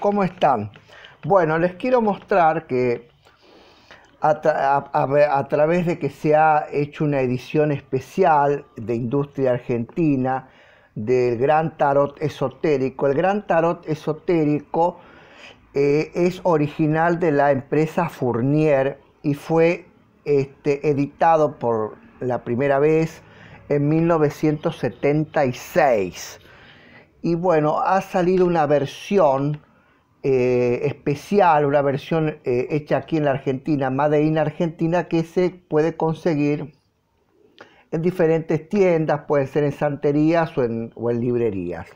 ¿cómo están? Bueno, les quiero mostrar que a, través de que se ha hecho una edición especial de Industria Argentina del Gran Tarot Esotérico. El Gran Tarot Esotérico eh, es original de la empresa Fournier y fue este, editado por la primera vez en 1976. Y bueno, ha salido una versión eh, especial, una versión eh, hecha aquí en la Argentina, Made in Argentina, que se puede conseguir en diferentes tiendas, puede ser en santerías o en, librerías.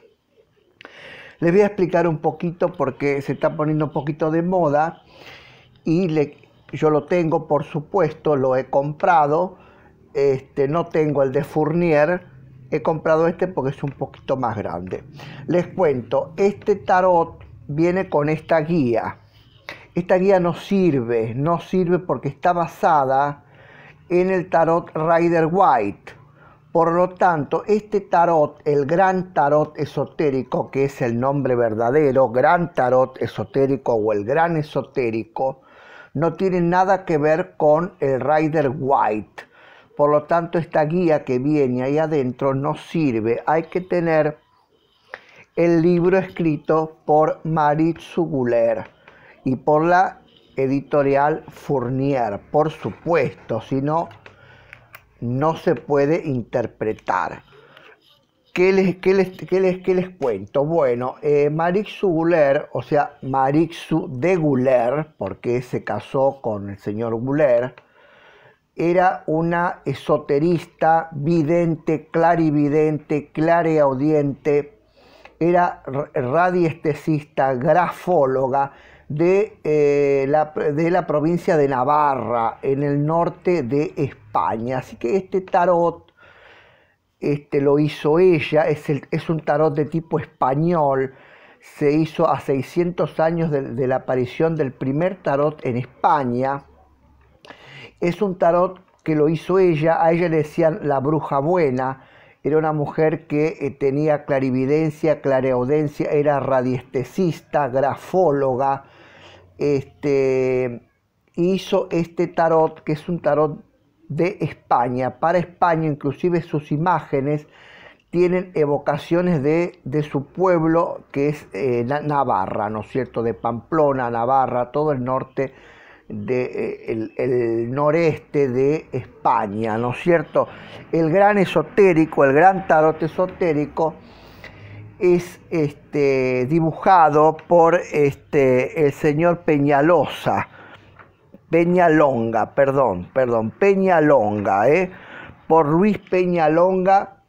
Les voy a explicar un poquito porque se está poniendo un poquito de moda y yo lo tengo, por supuesto, lo he comprado. Este, no tengo el de Fournier, he comprado este porque es un poquito más grande. Les cuento, este tarot viene con esta guía. Esta guía no sirve, no sirve porque está basada en el tarot Rider White. Por lo tanto, este tarot, el gran tarot esotérico, que es el nombre verdadero, gran tarot esotérico o el gran esotérico, no tiene nada que ver con el Rider White. Por lo tanto, esta guía que viene ahí adentro no sirve. Hay que tener el libro escrito por Maritzu Guler y por la editorial Fournier, por supuesto, si no, no se puede interpretar. ¿Qué les, qué les, les, qué les cuento? Bueno, eh, Marixu o sea, Marixu de Guler, porque se casó con el señor Guler, era una esoterista, vidente, clarividente, clareaudiente, era radiestesista, grafóloga eh, de, la, provincia de Navarra, en el norte de España. Así que este tarot este, lo hizo ella, es, un tarot de tipo español, se hizo a 600 años de la aparición del primer tarot en España es un tarot que lo hizo ella, a ella le decían la bruja buena, era una mujer que eh, tenía clarividencia, clareaudencia, era radiestesista, grafóloga, este, hizo este tarot, que es un tarot de España, para España, inclusive sus imágenes tienen evocaciones de, de su pueblo, que es eh, Navarra, ¿no es cierto?, de Pamplona, Navarra, todo el norte de, eh, noreste de España, ¿no es cierto? El gran esotérico, el gran tarot esotérico, es este, dibujado por este, el señor Peñalosa, Peñalonga, perdón, perdón, Peñalonga, ¿eh? por Luis Peñalonga,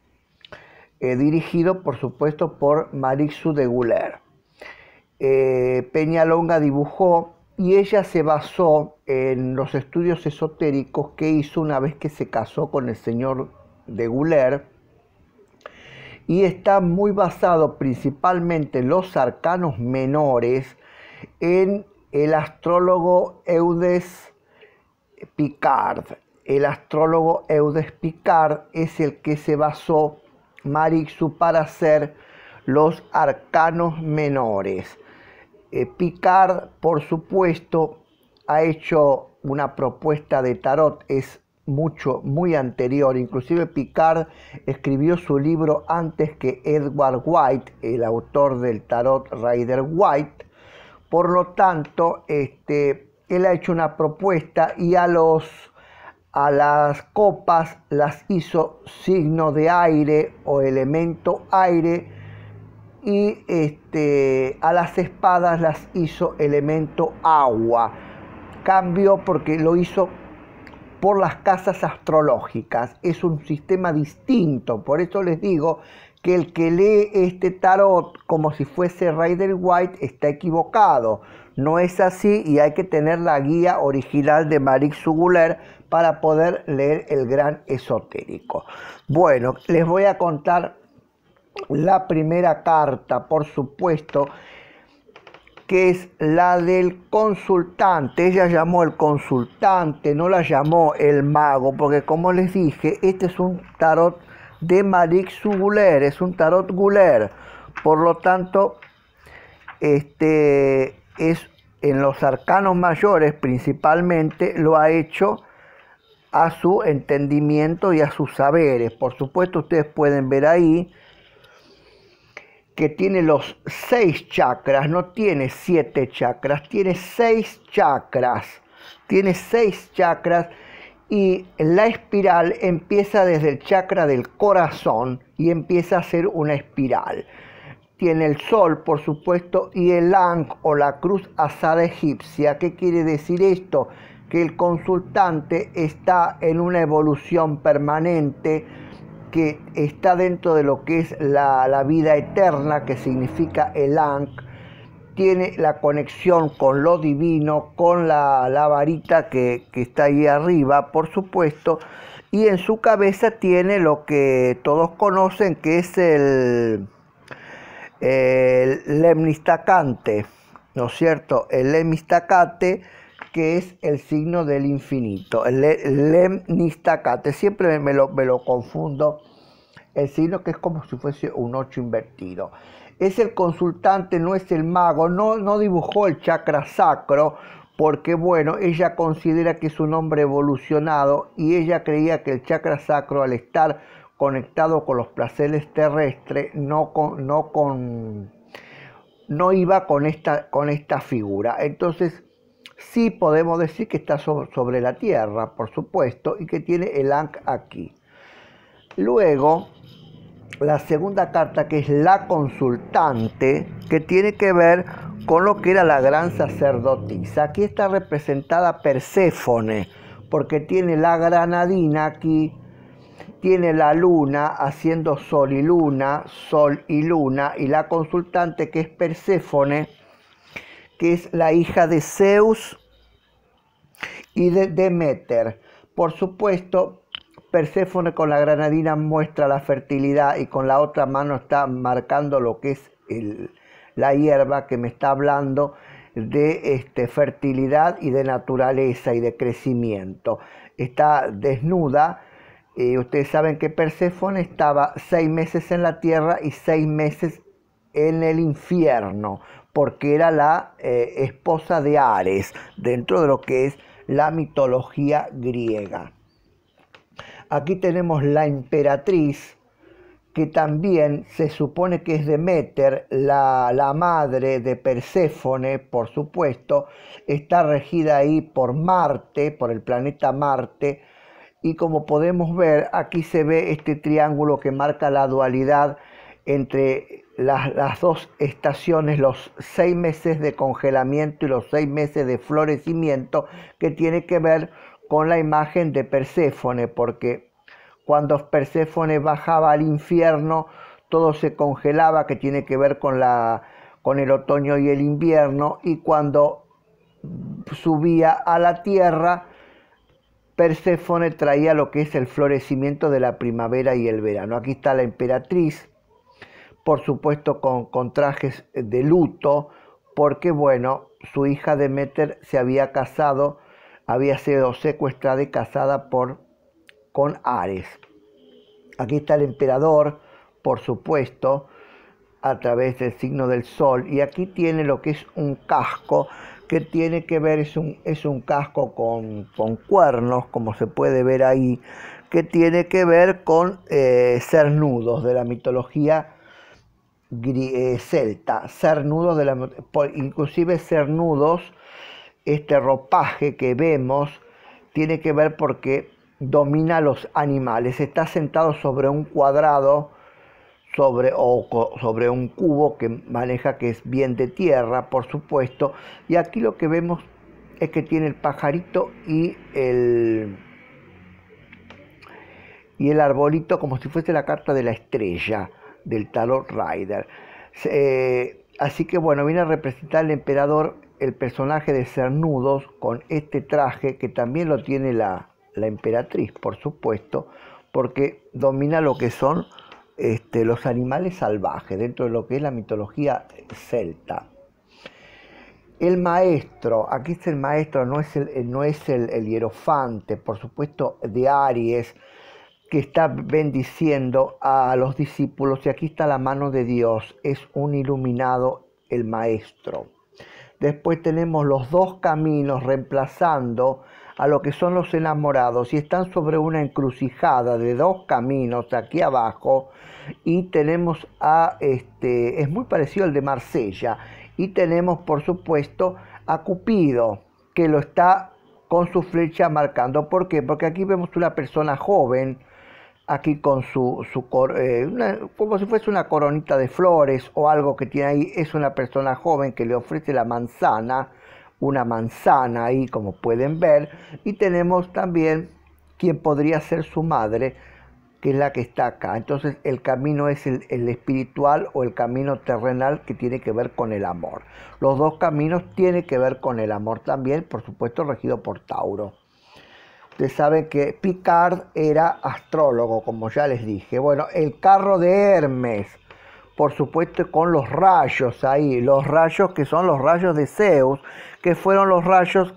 eh, dirigido por supuesto por Marixu de Guler. Eh, Peñalonga dibujó y ella se basó en los estudios esotéricos que hizo una vez que se casó con el señor de Guler y está muy basado principalmente en los arcanos menores en el astrólogo Eudes Picard. El astrólogo Eudes Picard es el que se basó Marixu para hacer los arcanos menores. Eh, Picard, por supuesto, ha hecho una propuesta de tarot, es mucho, muy anterior. Inclusive Picard escribió su libro antes que Edward White, el autor del tarot Rider White. Por lo tanto, este, él ha hecho una propuesta y a, los, a las copas las hizo signo de aire o elemento aire y este, a las espadas las hizo elemento agua. Cambio porque lo hizo por las casas astrológicas. Es un sistema distinto. Por eso les digo que el que lee este tarot como si fuese Rider White está equivocado. No es así y hay que tener la guía original de Marik Suguler para poder leer el gran esotérico. Bueno, les voy a contar la primera carta, por supuesto, que es la del consultante. Ella llamó el consultante, no la llamó el mago, porque como les dije, este es un tarot de Marixu Guler, es un tarot Guler. Por lo tanto, este es en los arcanos mayores principalmente lo ha hecho a su entendimiento y a sus saberes. Por supuesto, ustedes pueden ver ahí que tiene los seis chakras, no tiene siete chakras, tiene seis chakras, tiene seis chakras y la espiral empieza desde el chakra del corazón y empieza a ser una espiral. Tiene el sol, por supuesto, y el ankh o la cruz asada egipcia. ¿Qué quiere decir esto? Que el consultante está en una evolución permanente que está dentro de lo que es la, vida eterna, que significa el Ankh, tiene la conexión con lo divino, con la, varita que, está ahí arriba, por supuesto, y en su cabeza tiene lo que todos conocen, que es el, el lemnistacante, ¿no es cierto? El lemnistacante que es el signo del infinito. Lem Nistacate. siempre me lo, me lo confundo. El signo que es como si fuese un ocho invertido. Es el consultante, no es el mago, no, no dibujó el chakra sacro, porque bueno, ella considera que es un hombre evolucionado y ella creía que el chakra sacro al estar conectado con los placeres terrestres no con, no con no iba con esta con esta figura. Entonces sí podemos decir que está sobre la Tierra, por supuesto, y que tiene el Ankh aquí. Luego, la segunda carta, que es la consultante, que tiene que ver con lo que era la gran sacerdotisa. Aquí está representada Perséfone, porque tiene la granadina aquí, tiene la luna haciendo sol y luna, sol y luna, y la consultante que es Perséfone que es la hija de Zeus y de Demeter. Por supuesto, Perséfone con la granadina muestra la fertilidad y con la otra mano está marcando lo que es la hierba que me está hablando de este, fertilidad y de naturaleza y de crecimiento. Está desnuda. Eh, ustedes saben que Perséfone estaba seis meses en la tierra y seis meses en el infierno porque era la eh, esposa de Ares dentro de lo que es la mitología griega. Aquí tenemos la emperatriz, que también se supone que es Demeter, la, la madre de Perséfone, por supuesto, está regida ahí por Marte, por el planeta Marte, y como podemos ver, aquí se ve este triángulo que marca la dualidad entre las, dos estaciones, los seis meses de congelamiento y los seis meses de florecimiento, que tiene que ver con la imagen de Perséfone, porque cuando Perséfone bajaba al infierno, todo se congelaba, que tiene que ver con, la, con el otoño y el invierno, y cuando subía a la tierra, Perséfone traía lo que es el florecimiento de la primavera y el verano. Aquí está la emperatriz por supuesto con, trajes de luto, porque bueno, su hija Demeter se había casado, había sido secuestrada y casada por, con Ares. Aquí está el emperador, por supuesto, a través del signo del sol, y aquí tiene lo que es un casco, que tiene que ver, es un, es un casco con, cuernos, como se puede ver ahí, que tiene que ver con eh, nudos de la mitología eh, celta, cernudos, de la, inclusive cernudos, este ropaje que vemos tiene que ver porque domina los animales, está sentado sobre un cuadrado sobre, o sobre un cubo que maneja que es bien de tierra, por supuesto, y aquí lo que vemos es que tiene el pajarito y el y el arbolito como si fuese la carta de la estrella del Tarot Rider. Eh, así que bueno, viene a representar al emperador el personaje de Cernudos con este traje que también lo tiene la, emperatriz, por supuesto, porque domina lo que son este, los animales salvajes dentro de lo que es la mitología celta. El maestro, aquí es el maestro, no es no es el hierofante, por supuesto, de Aries, que está bendiciendo a los discípulos y aquí está la mano de Dios, es un iluminado el maestro. Después tenemos los dos caminos reemplazando a lo que son los enamorados y están sobre una encrucijada de dos caminos aquí abajo y tenemos a este, es muy parecido al de Marsella y tenemos por supuesto a Cupido que lo está con su flecha marcando. ¿Por qué? Porque aquí vemos una persona joven aquí con su, su eh, como si fuese una coronita de flores o algo que tiene ahí, es una persona joven que le ofrece la manzana, una manzana ahí como pueden ver, y tenemos también quien podría ser su madre, que es la que está acá. Entonces el camino es el espiritual o el camino terrenal que tiene que ver con el amor. Los dos caminos tienen que ver con el amor también, por supuesto regido por Tauro. Usted sabe que Picard era astrólogo, como ya les dije. Bueno, el carro de Hermes, por supuesto con los rayos ahí, los rayos que son los rayos de Zeus, que fueron los rayos,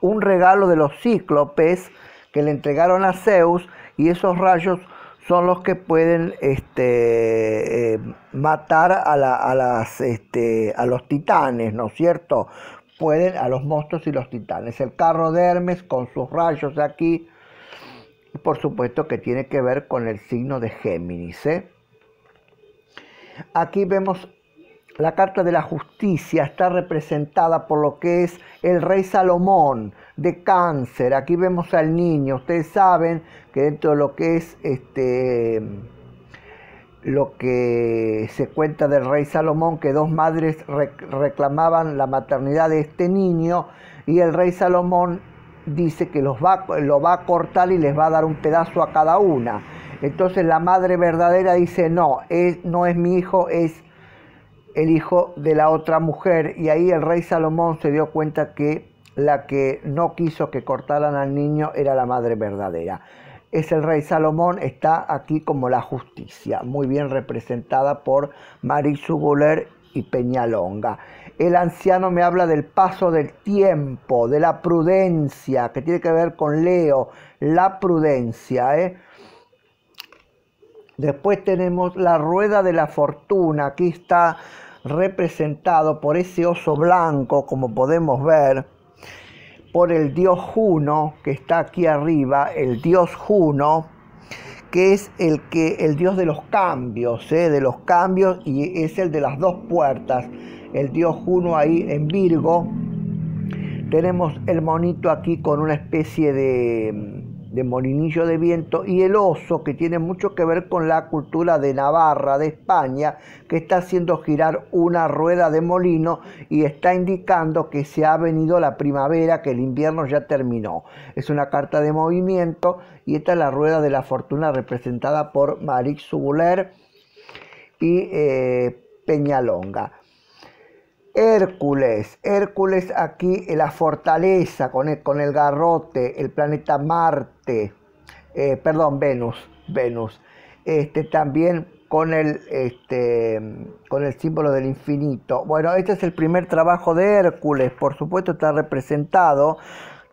un regalo de los cíclopes que le entregaron a Zeus, y esos rayos son los que pueden este, eh, matar a, las, este, a los titanes, ¿no es cierto? pueden a los monstruos y los titanes. El carro de Hermes con sus rayos de aquí, por supuesto que tiene que ver con el signo de Géminis. ¿eh? Aquí vemos la carta de la justicia, está representada por lo que es el rey Salomón de cáncer. Aquí vemos al niño, ustedes saben que dentro de lo que es este lo que se cuenta del rey Salomón, que dos madres reclamaban la maternidad de este niño y el rey Salomón dice que los va, lo va a cortar y les va a dar un pedazo a cada una. Entonces la madre verdadera dice, no, no es mi hijo, es el hijo de la otra mujer. Y ahí el rey Salomón se dio cuenta que la que no quiso que cortaran al niño era la madre verdadera es el rey Salomón, está aquí como la justicia, muy bien representada por Marisu Buller y Peñalonga. El anciano me habla del paso del tiempo, de la prudencia, que tiene que ver con Leo, la prudencia. ¿eh? Después tenemos la rueda de la fortuna, aquí está representado por ese oso blanco, como podemos ver por el dios Juno, que está aquí arriba, el dios Juno, que es el, que, el dios de los cambios, ¿eh? de los cambios y es el de las dos puertas. El dios Juno ahí en Virgo. Tenemos el monito aquí con una especie de de Molinillo de Viento y el oso, que tiene mucho que ver con la cultura de Navarra, de España, que está haciendo girar una rueda de molino y está indicando que se ha venido la primavera, que el invierno ya terminó. Es una carta de movimiento y esta es la rueda de la fortuna representada por Marix Zubuler y eh, Peñalonga. Hércules, Hércules aquí en la fortaleza con el, con el garrote, el planeta Marte, eh, perdón, Venus, Venus. Este, también con el, este, con el símbolo del infinito. Bueno, este es el primer trabajo de Hércules, por supuesto está representado.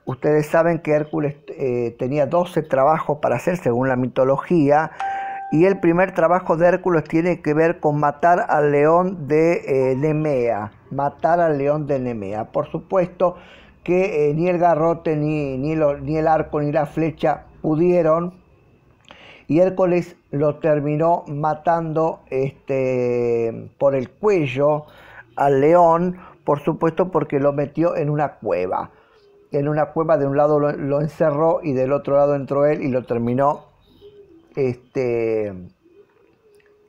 Ustedes saben que Hércules eh, tenía 12 trabajos para hacer según la mitología y el primer trabajo de Hércules tiene que ver con matar al león de eh, Nemea, matar al león de Nemea. Por supuesto que eh, ni el garrote, ni, ni, el arco, ni la flecha pudieron, y Hércules lo terminó matando este, por el cuello al león, por supuesto porque lo metió en una cueva. En una cueva de un lado lo encerró y del otro lado entró él y lo terminó este,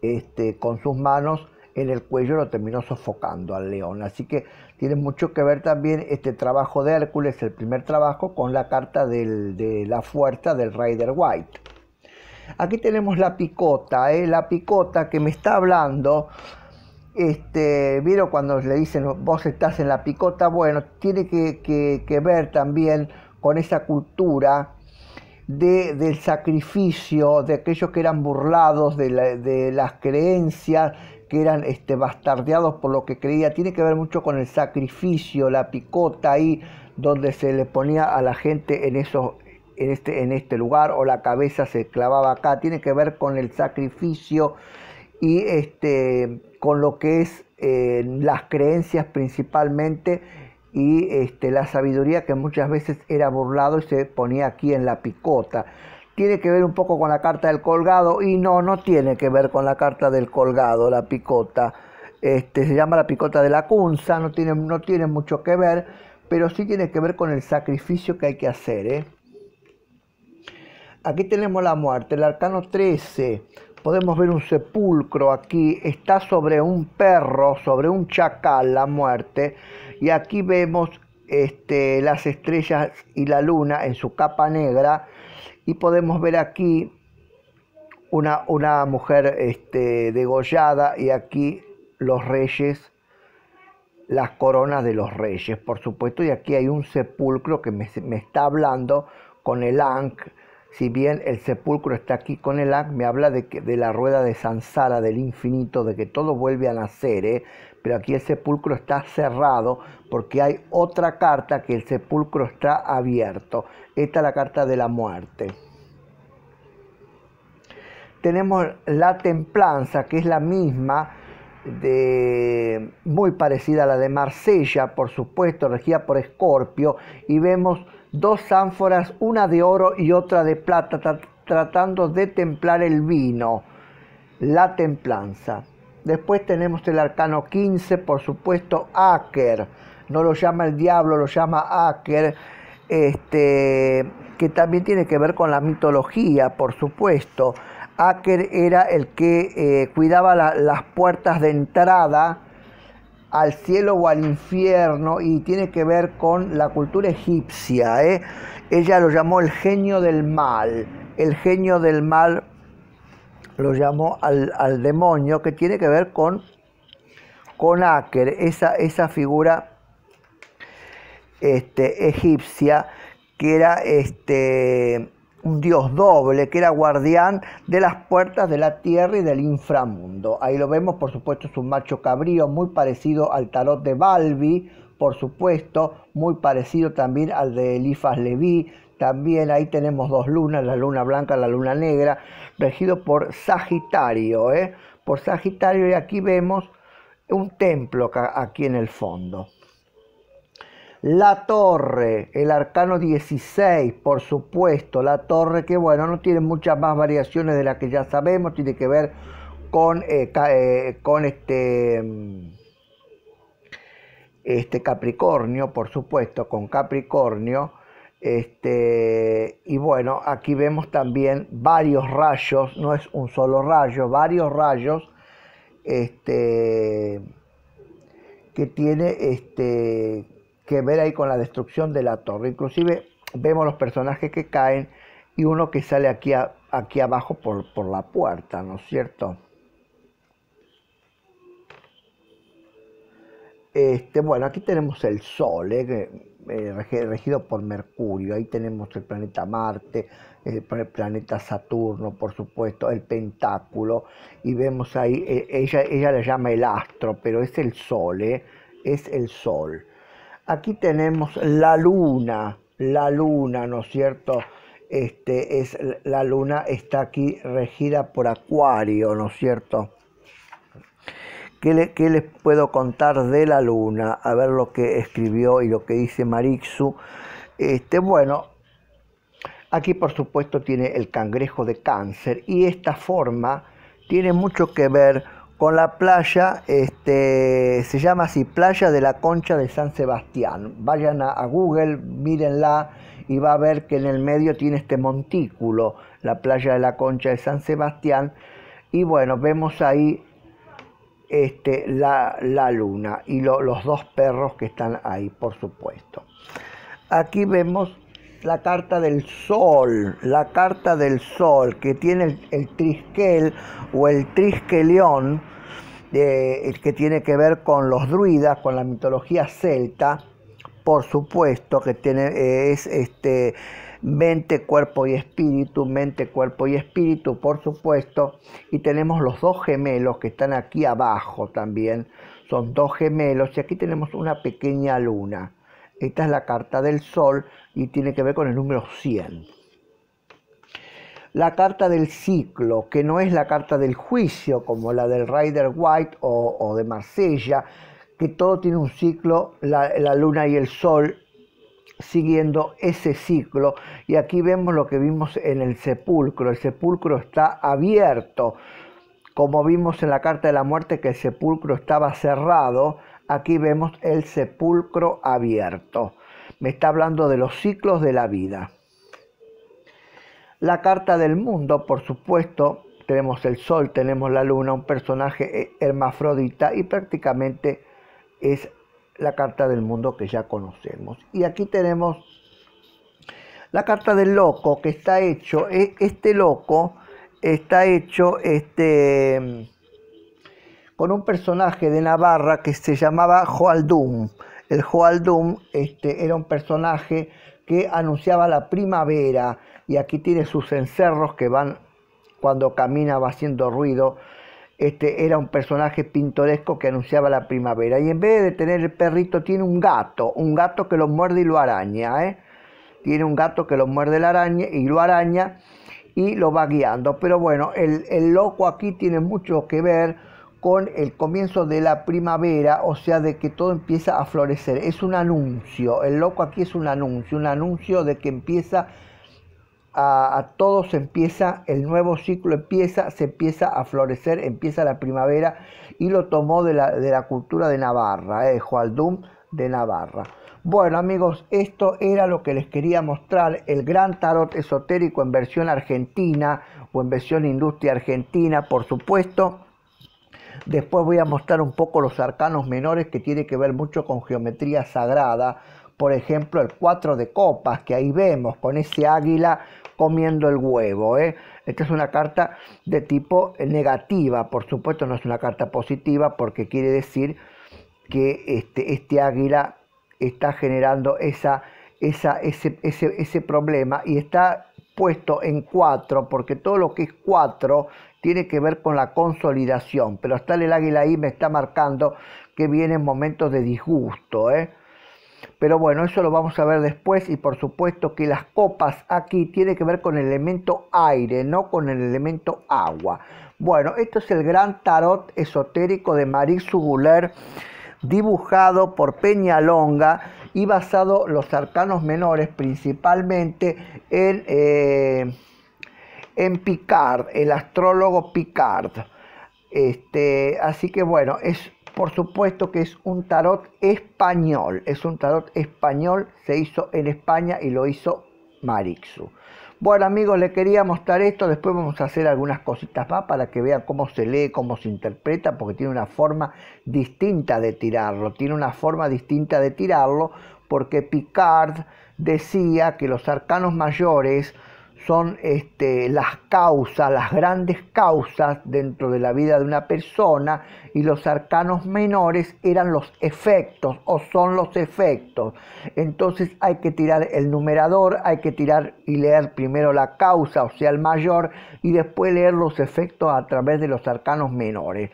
este, con sus manos en el cuello lo terminó sofocando al león. Así que tiene mucho que ver también este trabajo de Hércules, el primer trabajo, con la carta de la fuerza del Rider White. Aquí tenemos la picota, ¿eh? la picota que me está hablando. Este, vieron cuando le dicen vos estás en la picota, bueno, tiene que, que, que ver también con esa cultura del sacrificio, de aquellos que eran burlados, de, las creencias, que eran este, bastardeados por lo que creía. Tiene que ver mucho con el sacrificio, la picota ahí, donde se le ponía a la gente en en este, en este lugar o la cabeza se clavaba acá, tiene que ver con el sacrificio y este, con lo que es eh, las creencias principalmente y este, la sabiduría que muchas veces era burlado y se ponía aquí en la picota. Tiene que ver un poco con la carta del colgado y no, no tiene que ver con la carta del colgado, la picota. Este, se llama la picota de la cunza, no tiene, no tiene mucho que ver, pero sí tiene que ver con el sacrificio que hay que hacer. ¿eh? Aquí tenemos la muerte, el arcano 13, podemos ver un sepulcro aquí, está sobre un perro, sobre un chacal la muerte, y aquí vemos este, las estrellas y la luna en su capa negra y podemos ver aquí una, una mujer este, degollada y aquí los reyes, las coronas de los reyes, por supuesto, y aquí hay un sepulcro que me, me está hablando con el Ankh si bien el sepulcro está aquí con el ac, me habla de, de la rueda de Sansara, del infinito, de que todo vuelve a nacer, ¿eh? pero aquí el sepulcro está cerrado porque hay otra carta que el sepulcro está abierto. Esta es la carta de la muerte. Tenemos la templanza, que es la misma, de, muy parecida a la de Marsella, por supuesto, regida por Escorpio, y vemos dos ánforas, una de oro y otra de plata, tratando de templar el vino, la templanza. Después tenemos el arcano 15, por supuesto, Aker. No lo llama el diablo, lo llama Aker. Este, que también tiene que ver con la mitología, por supuesto. Aker era el que eh, cuidaba las puertas de entrada al cielo o al infierno y tiene que ver con la cultura egipcia. ¿eh? Ella lo llamó el genio del mal. El genio del mal lo llamó al, demonio, que tiene que ver con, con Aker, esa, esa figura este, egipcia que era este, un dios doble que era guardián de las puertas de la tierra y del inframundo. Ahí lo vemos, por supuesto, es un macho cabrío muy parecido al tarot de Balbi, por supuesto, muy parecido también al de Elifas Leví. También ahí tenemos dos lunas, la luna blanca y la luna negra, regido por Sagitario, ¿eh? por Sagitario y aquí vemos un templo aquí en el fondo. La Torre, el arcano 16, por supuesto. La Torre que, bueno, no tiene muchas más variaciones de las que ya sabemos. Tiene que ver con, eh, eh, con este, mm, este Capricornio, por supuesto, con Capricornio. Este, y bueno, aquí vemos también varios rayos, no es un solo rayo, varios rayos este, que tiene este, que ver ahí con la destrucción de la torre. Inclusive vemos los personajes que caen y uno que sale aquí, aquí abajo por, la puerta, ¿no es cierto? Este, bueno, aquí tenemos el Sol, ¿eh? Eh, regido por Mercurio, ahí tenemos el planeta Marte, el planeta Saturno, por supuesto, el pentáculo, y vemos ahí, eh, ella, ella le llama el astro, pero es el Sol, es el Sol. Aquí tenemos la luna, la luna, ¿no es cierto? Este, es, la luna está aquí regida por Acuario, ¿no es cierto? ¿Qué, les puedo contar de la luna? A ver lo que escribió y lo que dice Marixu. Este, bueno, aquí por supuesto tiene el cangrejo de cáncer y esta forma tiene mucho que ver con la playa, este, se llama así, Playa de la Concha de San Sebastián. Vayan a, Google, mírenla y va a ver que en el medio tiene este montículo, la Playa de la Concha de San Sebastián. Y bueno, vemos ahí este, la, la, luna y los dos perros que están ahí, por supuesto. Aquí vemos la carta del sol, la carta del sol que tiene el, trisquel o el trisquelión, eh, que tiene que ver con los druidas, con la mitología celta, por supuesto que tiene, eh, es este, mente, cuerpo y espíritu, mente, cuerpo y espíritu, por supuesto, y tenemos los dos gemelos que están aquí abajo también, son dos gemelos, y aquí tenemos una pequeña luna. Esta es la carta del Sol y tiene que ver con el número 100. La carta del ciclo, que no es la carta del juicio como la del Rider White o, de Marsella, que todo tiene un ciclo, la luna y el sol siguiendo ese ciclo. Y aquí vemos lo que vimos en el sepulcro. El sepulcro está abierto, como vimos en la carta de la muerte que el sepulcro estaba cerrado Aquí vemos el sepulcro abierto. Me está hablando de los ciclos de la vida. La carta del mundo, por supuesto, tenemos el sol, tenemos la luna, un personaje hermafrodita y prácticamente es la carta del mundo que ya conocemos. Y aquí tenemos la carta del loco que está hecho, e, este loco está hecho este ...con un personaje de Navarra que se llamaba Joaldum. El Joaldum este, era un personaje que anunciaba la primavera y aquí tiene sus encerros que van cuando camina va haciendo ruido. Este era un personaje pintoresco que anunciaba la primavera. Y en vez de tener el perrito, tiene un gato, un gato que lo muerde y lo araña. ¿eh? Tiene un gato que lo muerde la araña y lo araña y lo va guiando. Pero bueno, el, el loco aquí tiene mucho que ver con el comienzo de la primavera, o sea, de que todo empieza a florecer. Es un anuncio, el loco aquí es un anuncio, un anuncio de que empieza a, a se empieza, el nuevo ciclo empieza, se empieza a florecer, empieza la primavera y lo tomó de la, cultura de Navarra, eh, Joaldum de Navarra. Bueno amigos, esto era lo que les quería mostrar, el gran tarot esotérico en versión argentina o en versión industria argentina, por supuesto Después voy a mostrar un poco los arcanos menores que tiene que ver mucho con geometría sagrada. Por ejemplo, el 4 de copas que ahí vemos con ese águila comiendo el huevo. ¿eh? Esta es una carta de tipo eh, negativa, por supuesto no es una carta positiva porque quiere decir que este, este águila está generando ese problema y está puesto en 4 porque todo lo que es 4 tiene que ver con la consolidación, pero hasta el águila ahí me está marcando que vienen momentos de disgusto. ¿eh? Pero bueno, eso lo vamos a ver después y por supuesto que las copas aquí tiene que ver con el elemento aire, no con el elemento agua. Bueno, esto es el gran tarot esotérico de Marie Suguler, dibujado por Peña Longa y basado los arcanos menores principalmente en, eh, en Picard, el astrólogo Picard. Este, así que bueno, es por supuesto que es un tarot español, es un tarot español, se hizo en España y lo hizo Marixu. Bueno amigos, le quería mostrar esto, después vamos a hacer algunas cositas más para que vean cómo se lee, cómo se interpreta, porque tiene una forma distinta de tirarlo, tiene una forma distinta de tirarlo, porque Picard decía que los arcanos mayores son este, las causas, las grandes causas dentro de la vida de una persona y los arcanos menores eran los efectos o son los efectos. Entonces hay que tirar el numerador, hay que tirar y leer primero la causa, o sea, el mayor, y después leer los efectos a través de los arcanos menores.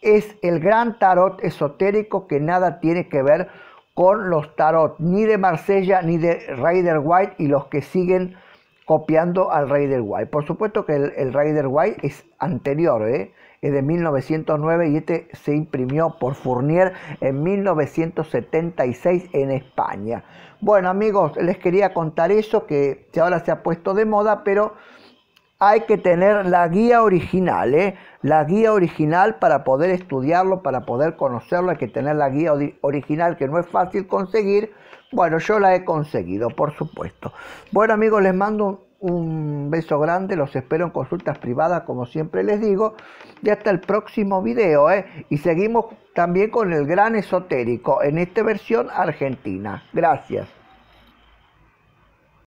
Es el gran tarot esotérico que nada tiene que ver con los tarot, ni de Marsella, ni de Rider White y los que siguen copiando al Raider White. Por supuesto que el, el Raider White es anterior, ¿eh? es de 1909 y este se imprimió por Fournier en 1976 en España. Bueno amigos, les quería contar eso que ahora se ha puesto de moda, pero hay que tener la guía original, ¿eh? la guía original para poder estudiarlo, para poder conocerlo, hay que tener la guía original que no es fácil conseguir bueno, yo la he conseguido, por supuesto. Bueno amigos, les mando un beso grande, los espero en consultas privadas, como siempre les digo, y hasta el próximo video. ¿eh? Y seguimos también con el gran esotérico, en esta versión argentina. Gracias.